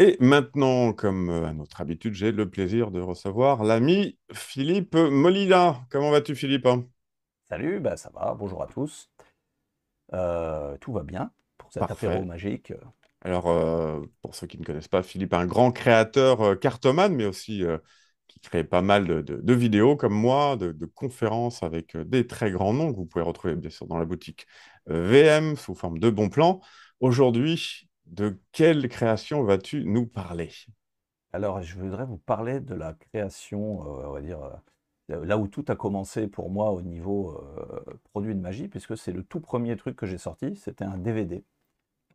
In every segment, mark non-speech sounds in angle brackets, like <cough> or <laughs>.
Et maintenant, comme euh, à notre habitude, j'ai le plaisir de recevoir l'ami Philippe Molina. Comment vas-tu, Philippe Salut, bah, ça va, bonjour à tous. Euh, tout va bien pour cet affaire magique. Euh. Alors, pour ceux qui ne connaissent pas, Philippe, un grand créateur cartomane, mais aussi qui crée pas mal de, vidéos comme moi, de, de, conférences avec des très grands noms que vous pouvez retrouver bien sûr dans la boutique VM sous forme de bons plans. Aujourd'hui, de quelle création vas-tu nous parler Alors, je voudrais vous parler de la création, euh, on va dire, euh, là où tout a commencé pour moi au niveau euh, produit de magie, puisque c'est le tout premier truc que j'ai sorti, c'était un DVD.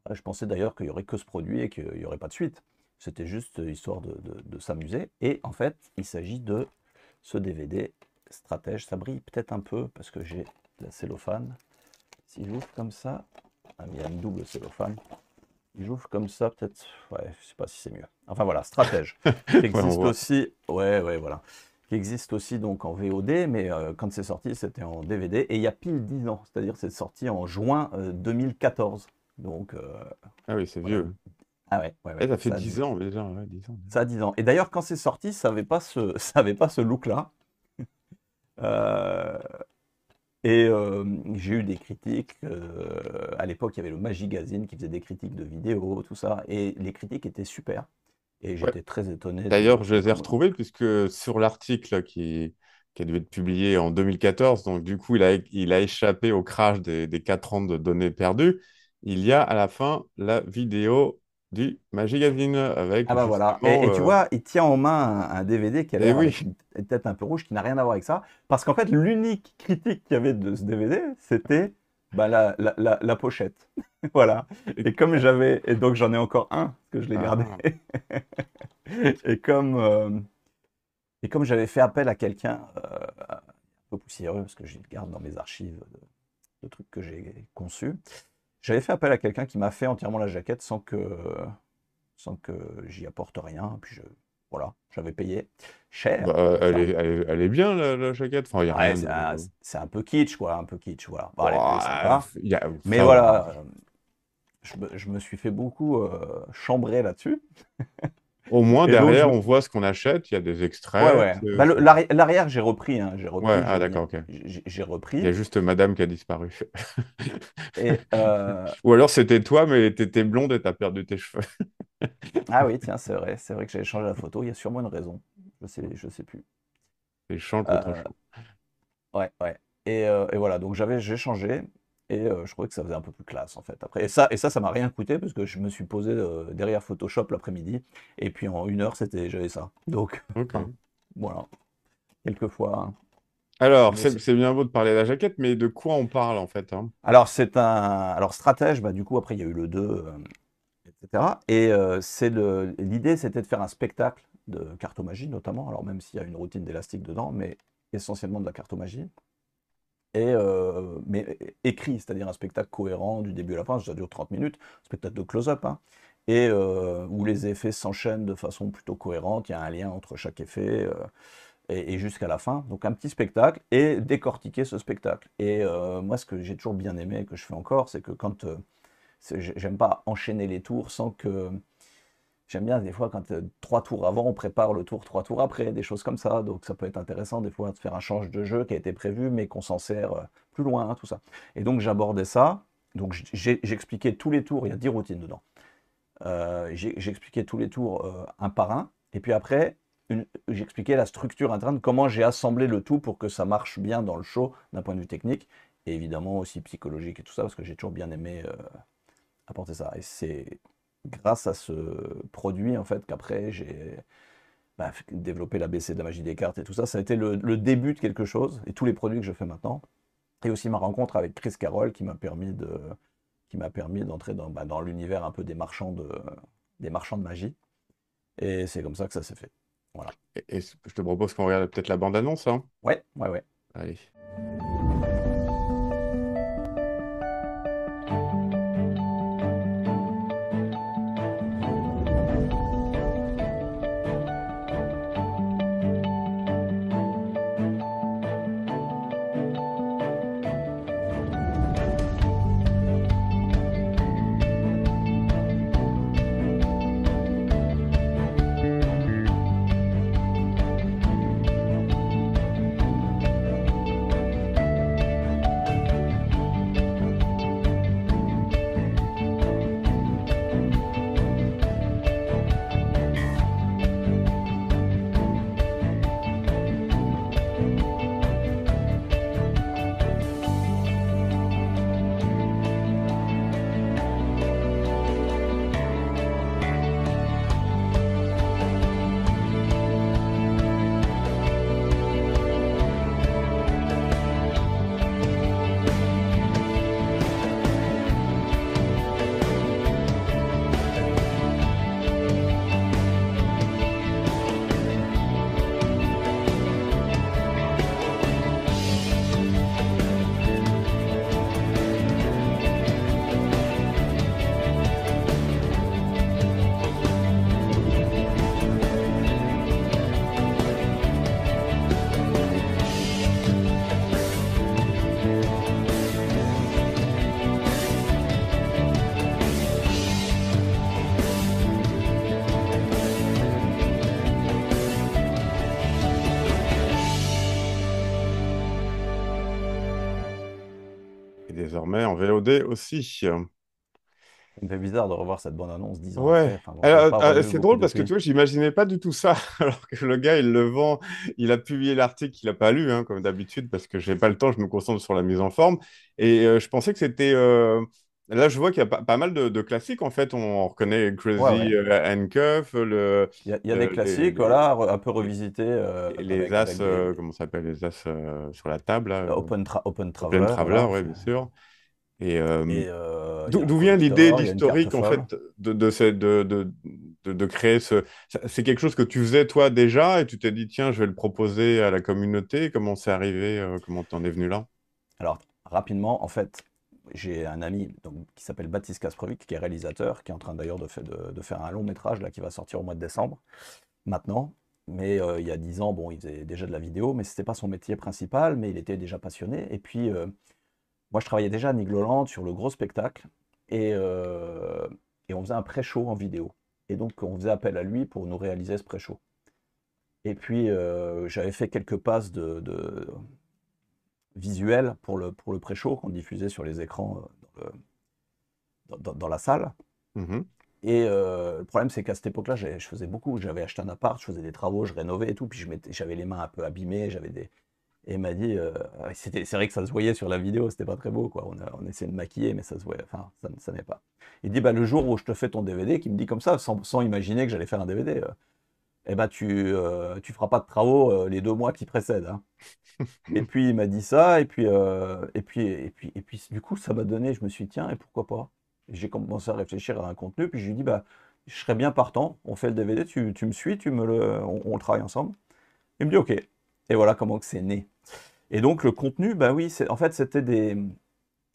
Je pensais d'ailleurs qu'il n'y aurait que ce produit et qu'il n'y aurait pas de suite. C'était juste histoire de, s'amuser. Et en fait, il s'agit de ce DVD stratège. Ça brille peut-être un peu parce que j'ai la cellophane. Si j'ouvre comme ça, ah, il y a une double cellophane. J'ouvre comme ça, peut-être. Ouais, je sais pas si c'est mieux. Enfin voilà, stratège. <laughs> qui existe aussi. Ouais, ouais, voilà. Qui existe aussi donc en VOD, mais euh, quand c'est sorti, c'était en DVD. Et il y a pile 10 ans, c'est-à-dire c'est sorti en juin 2014. Euh, donc. Euh, ah oui, c'est vieux. Ah ouais, eh, ça fait 10 ans déjà, 10 ans. Ça a 10 ans. Et d'ailleurs, quand c'est sorti, ça n'avait pas ce, <laughs> pas ce look-là. Euh, et euh, j'ai eu des critiques. Euh, à l'époque, il y avait le Magigazine qui faisait des critiques de vidéos, tout ça. Et les critiques étaient super. Et j'étais très étonné. D'ailleurs, je les ai retrouvées puisque sur l'article qui, devait a être publié en 2014, donc du coup, il a, échappé au crash des, des 4 ans de données perdues. Il y a à la fin la vidéo du Magic avec. Ah bah voilà. Et, tu euh, vois, il tient en main un, DVD qui a eh oui. peut-être un peu rouge, qui n'a rien à voir avec ça. Parce qu'en fait, l'unique critique qu'il y avait de ce DVD, c'était bah, la, la, la, pochette. <laughs> voilà. Et comme j'avais. Et donc j'en ai encore un, que je l'ai gardé. Ah. <laughs> et comme. Euh, et comme j'avais fait appel à quelqu'un euh, un peu poussiéreux, parce que je le garde dans mes archives de, de trucs que j'ai conçus, j'avais fait appel à quelqu'un qui m'a fait entièrement la jaquette sans que, sans que j'y apporte rien. Puis je, voilà, j'avais payé cher. Bah, elle, est, bien la, la jaquette. Enfin, c'est, un, c'est un, peu kitsch, quoi, un peu kitsch. Voilà. Mais voilà, euh, je, me suis fait beaucoup euh, chambrer là-dessus. <laughs> Au moins, derrière, on voit ce qu'on achète, il y a des extraits. Euh, bah, l'arrière, j'ai repris. Hein. ah, d'accord, J'ai repris. Il y a juste madame qui a disparu. Euh, <laughs> Ou alors, c'était toi, mais t'étais blonde et t'as perdu tes cheveux. <laughs> ah oui, tiens, c'est vrai. C'est vrai que j'ai changé la photo. Il y a sûrement une raison. Je sais, je sais plus. Euh, ouais, ouais. Et, et voilà, donc j'avais, j'ai changé. Et je trouvais que ça faisait un peu plus classe en fait. Après, et ça, et ça, ça m'a rien coûté parce que je me suis posé derrière Photoshop l'après-midi. Et puis en une heure, c'était j'avais ça. Donc voilà. Quelquefois. Hein. Alors, c'est bien beau de parler de la jaquette, mais de quoi on parle en fait hein Alors c'est un. Alors stratège, bah, du coup après il y a eu le 2, etc. Euh, et c'est le... l'idée c'était de faire un spectacle de cartomagie notamment. Alors même s'il y a une routine d'élastique dedans, mais essentiellement de la cartomagie et, euh, mais écrit, c'est-à-dire un spectacle cohérent du début à la fin, ça dure 30 minutes, spectacle de close-up, hein, et euh, où les effets s'enchaînent de façon plutôt cohérente, il y a un lien entre chaque effet euh, et, et jusqu'à la fin. Donc un petit spectacle et décortiquer ce spectacle. Et moi, ce que j'ai toujours bien aimé que je fais encore, c'est que quand j'aime pas enchaîner les tours sans que J'aime bien des fois quand euh, trois tours avant, on prépare le tour trois tours après, des choses comme ça. Donc ça peut être intéressant des fois de faire un change de jeu qui a été prévu, mais qu'on s'en sert euh, plus loin, hein, tout ça. Et donc j'abordais ça. Donc j'expliquais tous les tours, il y a dix routines dedans. Euh, j'expliquais tous les tours un par un. Et puis après, j'expliquais la structure interne, comment j'ai assemblé le tout pour que ça marche bien dans le show d'un point de vue technique. Et évidemment aussi psychologique et tout ça, parce que j'ai toujours bien aimé apporter ça. Et c'est grâce à ce produit, en fait, qu'après j'ai bah, développé la BC de la magie des cartes et tout ça. Ça a été le, début de quelque chose et tous les produits que je fais maintenant. Et aussi ma rencontre avec Chris Carroll qui m'a permis d'entrer bah, dans, l'univers un peu des marchands de, des marchands de magie. Et c'est comme ça que ça s'est fait. Voilà. Et, je te propose qu'on regarde peut-être la bande-annonce. Hein ouais, ouais, ouais. Allez. mais en VOD aussi. C'est bizarre de revoir cette bonne annonce disant. c'est drôle parce que tu vois, j'imaginais pas du tout ça. <laughs> Alors que le gars, il le vend, il a publié l'article qu'il n'a pas lu, hein, comme d'habitude, parce que je j'ai pas le temps, je me concentre sur la mise en forme. Et euh, je pensais que c'était. Euh, là, je vois qu'il y a pas, mal de, classiques, en fait. On, reconnaît Crazy euh, Handcuff. il y a, des classiques, voilà, un peu revisités. les As, comment ça s'appelle Les As sur la table. open, open Traveler. Open Traveler, oui, bien sûr. Euh, euh, d'où vient l'idée historique en fait de, de, de, de, créer ce c'est quelque chose que tu faisais toi déjà et tu t'es dit tiens je vais le proposer à la communauté comment c'est arrivé euh, comment t'en es venu là alors rapidement en fait j'ai un ami donc, qui s'appelle Baptiste Kasprovic, qui est réalisateur, qui est en train d'ailleurs de, de, de, faire un long métrage là, qui va sortir au mois de décembre, maintenant. Mais il y a dix ans, bon, il faisait déjà de la vidéo, mais ce n'était pas son métier principal, mais il était déjà passionné. Et puis, moi, je travaillais déjà à Nigloland sur le gros spectacle euh, et, on faisait un pré-show en vidéo. Et donc, on faisait appel à lui pour nous réaliser ce pré-show. Et puis, euh, j'avais fait quelques passes de, de pour le, pour le pré-show qu'on diffusait sur les écrans euh, dans, la salle. Mmh et le problème, c'est qu'à cette époque-là, je faisais beaucoup. J'avais acheté un appart, je faisais des travaux, je rénovais et tout. Puis j'avais les mains un peu abîmées, j'avais des, et il m'a dit, euh, ah, c'est vrai que ça se voyait sur la vidéo, c'était pas très beau, quoi. On, essayait de maquiller, mais ça se voyait, enfin, ça, n'est pas. Il dit, bah, le jour où je te fais ton DVD, qui me dit comme ça, sans, imaginer que j'allais faire un DVD, euh, eh ben, tu, ne euh, tu feras pas de travaux les deux mois qui précèdent. Hein. <laughs> et puis, il m'a dit ça, et puis, et puis, et puis, du coup, ça m'a donné, je me suis dit, tiens, et pourquoi pas J'ai commencé à réfléchir à un contenu, puis je lui ai dit, bah, je serais bien partant, on fait le DVD, tu, me suis, tu me le, on travaille ensemble. Il me dit, ok. Et voilà comment que c'est né. Et donc le contenu, ben oui, en fait c'était des,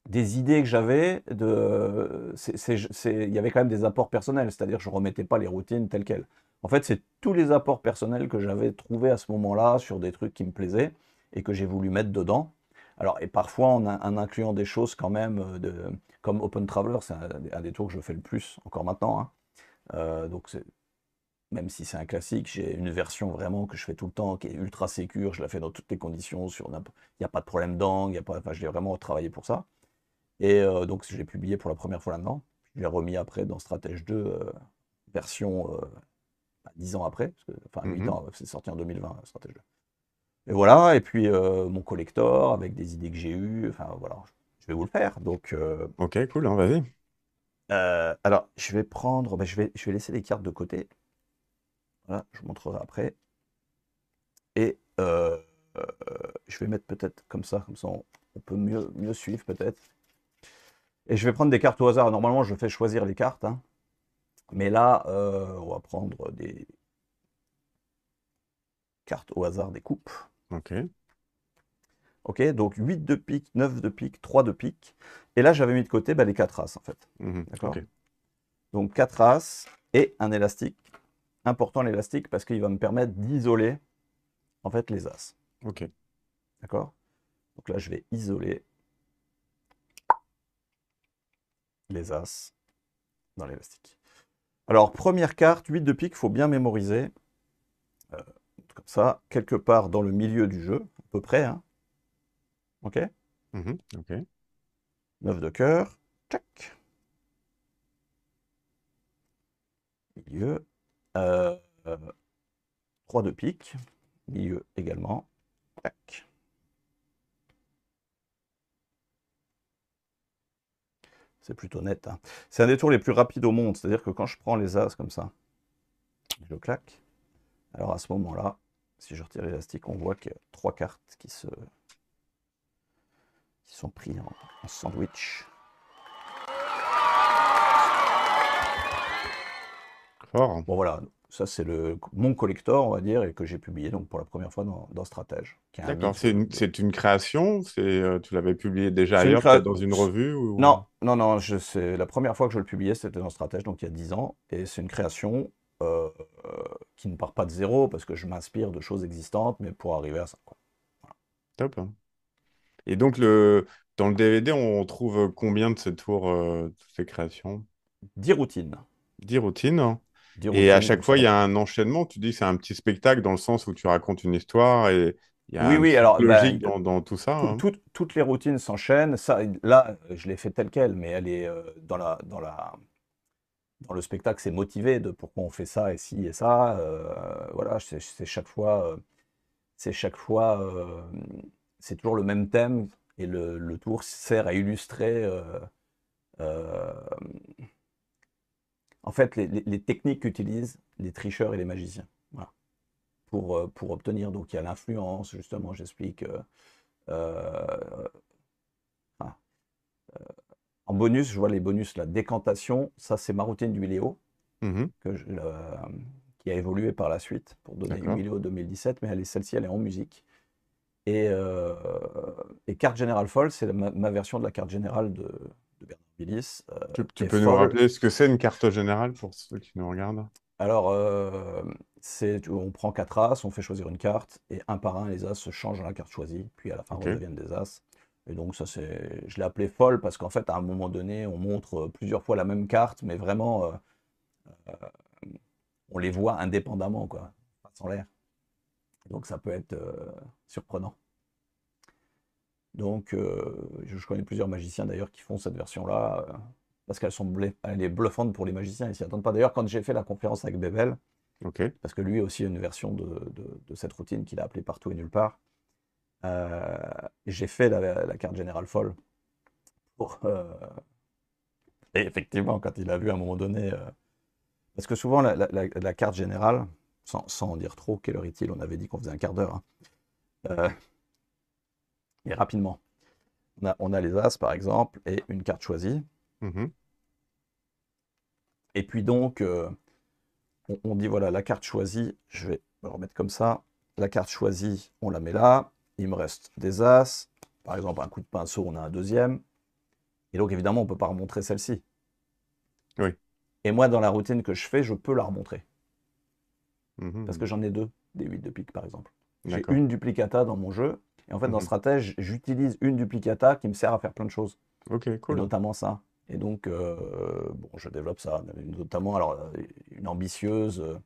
des idées que j'avais, de, il y avait quand même des apports personnels, c'est-à-dire je remettais pas les routines telles quelles. En fait, c'est tous les apports personnels que j'avais trouvé à ce moment-là sur des trucs qui me plaisaient et que j'ai voulu mettre dedans. Alors, et parfois en, incluant des choses quand même, euh, de, comme Open Traveler, c'est un, des tours que je fais le plus encore maintenant. Hein. Euh, même si c'est un classique, j'ai une version vraiment que je fais tout le temps, qui est ultra sécure, je la fais dans toutes les conditions, sur il n'y a pas de problème d'angle, pas... je l'ai vraiment travaillé pour ça. Et euh, donc je l'ai publié pour la première fois là-dedans, je l'ai remis après dans Stratège 2, euh, version 10 euh, bah, ans après, enfin 8 mm-hmm. ans, c'est sorti en 2020, Stratège 2. Et voilà, et puis mon collector avec des idées que j'ai eues, enfin voilà, je vais vous le faire. Donc, ok, cool, hein, vas-y. alors, je vais prendre, bah, je, vais, je vais laisser les cartes de côté. Voilà, je vous montrerai après. Et euh, je vais mettre peut-être comme ça, comme ça on, peut mieux, mieux suivre peut-être. Et je vais prendre des cartes au hasard. Normalement, je fais choisir les cartes. Hein. Mais là, euh, on va prendre des cartes au hasard des coupes. Ok. Ok, donc 8 de pique, 9 de pique, 3 de pique. Et là, j'avais mis de côté bah, les 4 as, en fait. Mhm, D'accord Donc 4 as et un élastique important l'élastique parce qu'il va me permettre d'isoler en fait les as. Ok. D'accord Donc là, je vais isoler les as dans l'élastique. Alors, première carte, 8 de pique, il faut bien mémoriser. Euh, comme ça, quelque part dans le milieu du jeu, à peu près. Hein. OK mhm, OK. 9 de cœur, check. Milieu, 3 euh, euh, de pique, milieu également. C'est plutôt net. Hein. C'est un des tours les plus rapides au monde. C'est-à-dire que quand je prends les As comme ça, je claque. Alors à ce moment-là, si je retire l'élastique, on voit qu'il y a trois cartes qui, se... qui sont prises en sandwich. Bon voilà, ça c'est le mon collector, on va dire, et que j'ai publié donc pour la première fois dans, Stratège. c'est une, création c'est euh, Tu l'avais publié déjà ailleurs, dans une revue ou... Non, non, non, c'est la première fois que je le publiais, c'était dans Stratège, donc il y a 10 ans, et c'est une création euh, euh, qui ne part pas de zéro, parce que je m'inspire de choses existantes, mais pour arriver à ça. Top. Hein. Et donc, le... dans le DVD, on trouve combien de ces tours, de ces créations 10 routines. 10 routines hein. Et à chaque fois, il y a un enchaînement. Tu dis que c'est un petit spectacle dans le sens où tu racontes une histoire et il y a oui, bah, logique dans, tout ça. Hein. toutes les routines s'enchaînent. Ça, là, je l'ai fait telle quelle, mais elle est euh, dans le spectacle, c'est motivé de pourquoi on fait ça et ci et ça. Euh, voilà, c'est chaque fois, euh, c'est chaque fois, c'est toujours le même thème et le tour sert à illustrer en fait, les, techniques qu'utilisent les tricheurs et les magiciens. Pour, euh, pour obtenir, donc il y a l'influence, justement, j'explique. Euh, euh, ah, en bonus, je vois les bonus, la décantation, ça c'est ma routine du Léo mmh qui a évolué par la suite pour donner du Léo 2017, mais celle-ci elle est en musique. Et, carte générale folle, c'est ma, version de la carte générale de, euh, tu, peux nous rappeler ce que c'est une carte générale pour ceux qui nous regardent alors, euh, on prend quatre as, on fait choisir une carte, et un par un, les as se changent dans la carte choisie, puis à la fin, on redeviennent des as. Et donc, ça, c'est, je l'ai appelé folle parce qu'en fait, à un moment donné, on montre euh, plusieurs fois la même carte, mais vraiment, on les voit indépendamment, quoi, sans l'air. Donc, ça peut être surprenant. Donc, euh, je connais plusieurs magiciens d'ailleurs qui font cette version-là, euh, parce qu'elle est bluffante pour les magiciens, ils s'y attendent pas. D'ailleurs, quand j'ai fait la conférence avec Bebel, parce que lui aussi a une version de, cette routine qu'il a appelée partout et nulle part, euh, j'ai fait la, carte générale folle. Et effectivement, quand il a vu à un moment donné, parce que souvent la, carte générale, sans, en dire trop, quelle heure est-il On avait dit qu'on faisait un quart d'heure. Hein, et rapidement. On a, les As, par exemple, et une carte choisie. Mhm. Et puis donc, euh, on, dit, voilà, la carte choisie, je vais me remettre comme ça. La carte choisie, on la met là. Il me reste des As. Par exemple, un coup de pinceau, on a un deuxième. Et donc, évidemment, on ne peut pas remontrer celle-ci. Oui. Et moi, dans la routine que je fais, je peux la remontrer. Mhm. Parce que j'en ai deux, des 8 de pique, par exemple. J'ai une duplicata dans mon jeu. Et en fait, dans mhm. Stratège, j'utilise une duplicata qui me sert à faire plein de choses. Ok, cool. notamment ça. Et donc, euh, bon, je développe ça. Notamment, alors, euh, une ambitieuse. Euh,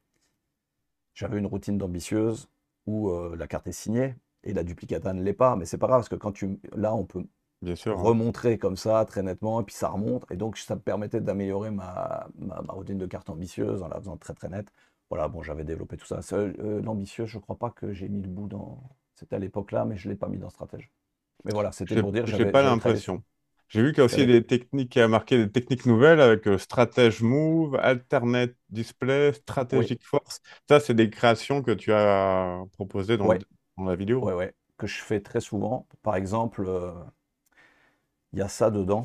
j'avais une routine d'ambitieuse où la carte est signée et la duplicata ne l'est pas. Mais c'est pas grave parce que quand tu. Là, on peut hein. remontrer comme ça très nettement et puis ça remonte. Et donc, ça me permettait d'améliorer ma, routine de carte ambitieuse en la faisant très très nette. Voilà, bon, j'avais développé tout ça. Euh, l'ambitieux, je crois pas que j'ai mis le bout dans. C'était à l'époque là, mais je l'ai pas mis dans stratège. Mais voilà, c'était pour dire. J'ai pas l'impression. J'ai vu qu'il y a aussi des techniques qui a marqué des techniques nouvelles avec euh, Stratège Move, Alternate Display, Strategic Force. Ça, c'est des créations que tu as proposées dans, la vidéo. Oui, oui, que je fais très souvent. Par exemple, euh, il y a ça dedans.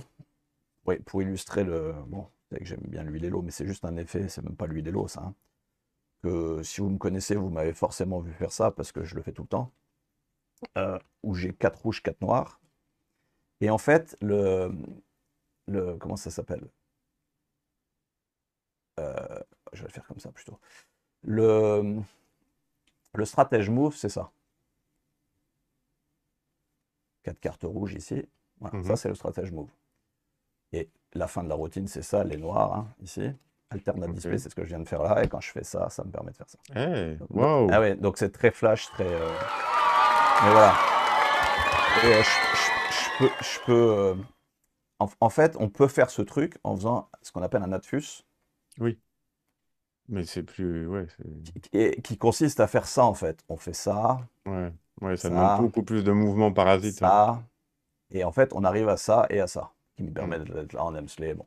Oui, pour illustrer le. Bon, c'est que j'aime bien l'huile et l'eau, mais c'est juste un effet, c'est même pas l'huile et l'eau, ça. Hein si vous me connaissez, vous m'avez forcément vu faire ça parce que je le fais tout le temps, euh, où j'ai quatre rouges, quatre noirs. Et en fait, le. le comment ça s'appelle euh, Je vais le faire comme ça plutôt. Le, le stratège move, c'est ça. quatre cartes rouges ici. Ça, mhm. c'est le stratège move. Et la fin de la routine, c'est ça, les noirs, hein, ici. Alternate c'est ce que je viens de faire là. Et quand je fais ça, ça me permet de faire ça. donc, Ah ouais, donc c'est très flash, très. Euh, mais voilà. Et, euh, je, peux. Euh, en, fait, on peut faire ce truc en faisant ce qu'on appelle un atfus. Oui. Mais c'est plus. Ouais, qui, qui, consiste à faire ça, en fait. On fait ça. Ouais, ouais ça, donne beaucoup plus de mouvements parasites. Hein. Ça. Et en fait, on arrive à ça et à ça. Qui me permet mm. d'être là en m Bon.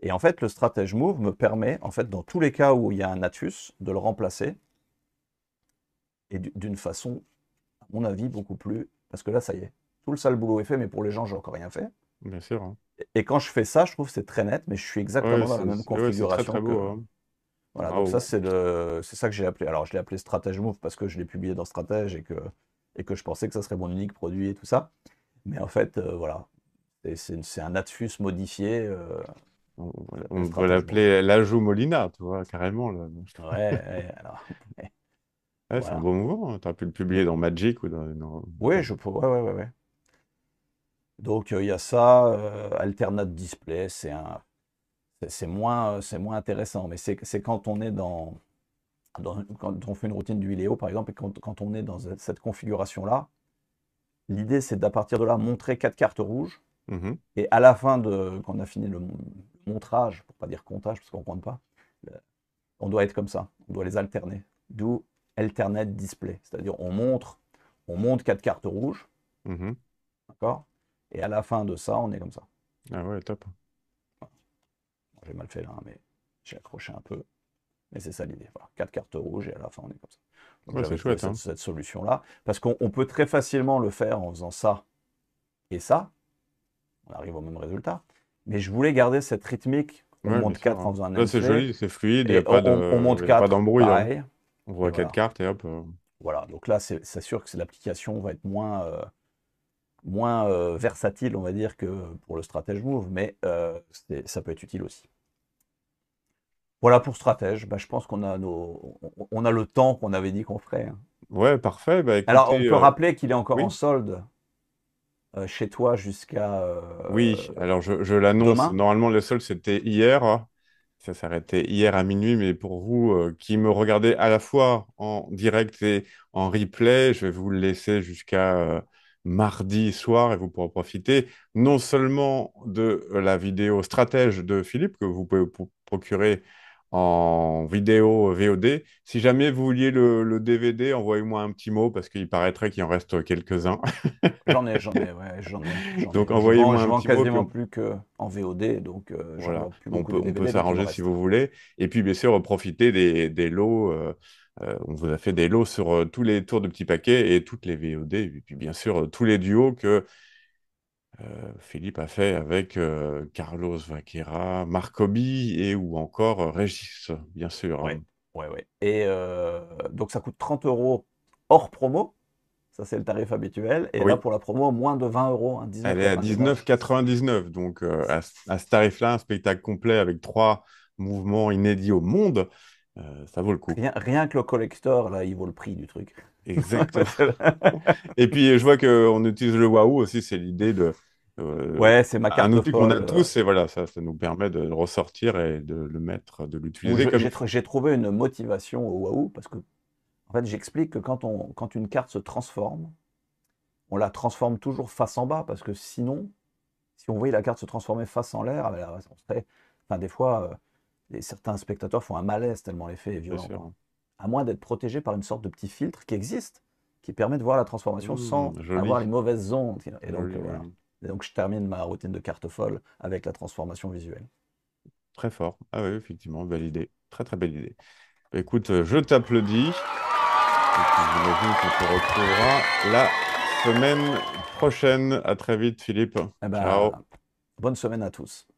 Et en fait, le stratège move me permet, en fait, dans tous les cas où il y a un atus, de le remplacer. Et d'une façon, à mon avis, beaucoup plus... Parce que là, ça y est, tout le sale boulot est fait, mais pour les gens, j'ai encore rien fait. Bien sûr. Hein. Et quand je fais ça, je trouve que c'est très net, mais je suis exactement dans la même configuration. que... Hein. Voilà, donc ça, c'est le... ça que j'ai appelé. Alors, je l'ai appelé Stratège Move parce que je l'ai publié dans Stratège et que... et que je pensais que ça serait mon unique produit et tout ça. Mais en fait, euh, voilà, c'est un atfus modifié. Euh, on, peut l'appeler l'ajout Molina, tu vois, carrément. Là. Ouais, alors. <laughs> C'est un bon mouvement. Hein. Tu as pu le publier dans Magic ou dans. Oui, je peux. Donc, euh, il y a ça. Euh, alternate display, c'est un. C'est moins, euh, c'est moins intéressant, mais c'est quand on est dans, quand on fait une routine du Ileo, par exemple, et quand, quand on est dans cette configuration-là, l'idée, c'est d'à partir de là, montrer quatre cartes rouges, Mmh et à la fin de, quand on a fini le montrage, pour pas dire comptage, parce qu'on compte pas, on doit être comme ça, on doit les alterner. D'où alternate display, c'est-à-dire on montre, on monte quatre cartes rouges, mmh d'accord, et à la fin de ça, on est comme ça. Ah ouais, top. j'ai mal fait là, hein, mais j'ai accroché un peu. Mais c'est ça l'idée. Voilà. Quatre cartes rouges et à la fin, on est comme ça. c'est chouette. Hein. cette solution-là. Parce qu'on peut très facilement le faire en faisant ça et ça on arrive au même résultat. Mais je voulais garder cette rythmique. On monte 4 en faisant un hein. Là, c'est joli, c'est fluide, il n'y a pas De, On hein. voit 4 cartes et hop. Euh. Voilà, donc là, c'est sûr que l'application va être moins, euh, moins euh, versatile, on va dire, que pour le stratège move, mais ça peut être utile aussi. Voilà pour stratège. Bah, je pense qu'on a, nos, on, a le temps qu'on avait dit qu'on ferait. Hein. Ouais, parfait. Bah, Alors, on peut rappeler qu'il est encore en solde euh, chez toi jusqu'à. Euh, oui, alors je, l'annonce. Normalement, le seul c'était hier. Ça s'arrêtait hier à minuit, mais pour vous euh, qui me regardez à la fois en direct et en replay, je vais vous le laisser jusqu'à mardi soir et vous pourrez profiter non seulement de la vidéo stratège de Philippe que vous pouvez procurer en vidéo euh, VOD. Si jamais vous vouliez le, DVD, envoyez-moi un petit mot parce qu'il paraîtrait qu'il en reste quelques-uns. <laughs> j'en ai, j'en ai, ouais, j'en ai. donc envoyez-moi un petit mot. Euh, je vends quasiment plus qu'en VOD, donc voilà. on, peut, s'arranger si vous voulez. Et puis bien sûr, profiter des, lots. Euh, on vous a fait des lots sur tous les tours de petits paquets et toutes les VOD, et puis bien sûr tous les duos que euh, Philippe a fait avec euh, Carlos Vaquera, Marcobi et ou encore euh, Régis, bien sûr. Oui, hein. oui, Et donc ça coûte 30 euros hors promo. Ça, c'est le tarif habituel. Et là, pour la promo, moins de 20 euros. Hein, Elle est à 19,99. Donc, à, ce tarif-là, un spectacle complet avec trois mouvements inédits au monde, ça vaut le coup. Rien, que le collector, là, il vaut le prix du truc. Exactement. <laughs> Et puis, je vois qu'on utilise le Wahoo aussi. C'est l'idée de, euh, ouais, c'est ma carte. Un outil qu'on a tous, et voilà, ça, nous permet de ressortir et de le mettre, de l'utiliser. Comme... J'ai trouvé une motivation au waouh, parce que, en fait, j'explique que quand, on, quand une carte se transforme, on la transforme toujours face en bas, parce que sinon, si on voyait la carte se transformer face en l'air, Enfin, des fois, euh, certains spectateurs font un malaise tellement l'effet est violent. À moins d'être protégé par une sorte de petit filtre qui existe, qui permet de voir la transformation sans avoir les mauvaises ondes. Et donc, euh, voilà donc je termine ma routine de carte folle avec la transformation visuelle. Très fort. Ah oui, effectivement, belle idée. Très très belle idée. Bah, écoute, euh, je t'applaudis. J'imagine tu te retrouvera la semaine prochaine. À très vite, Philippe. Eh ben, bonne semaine à tous.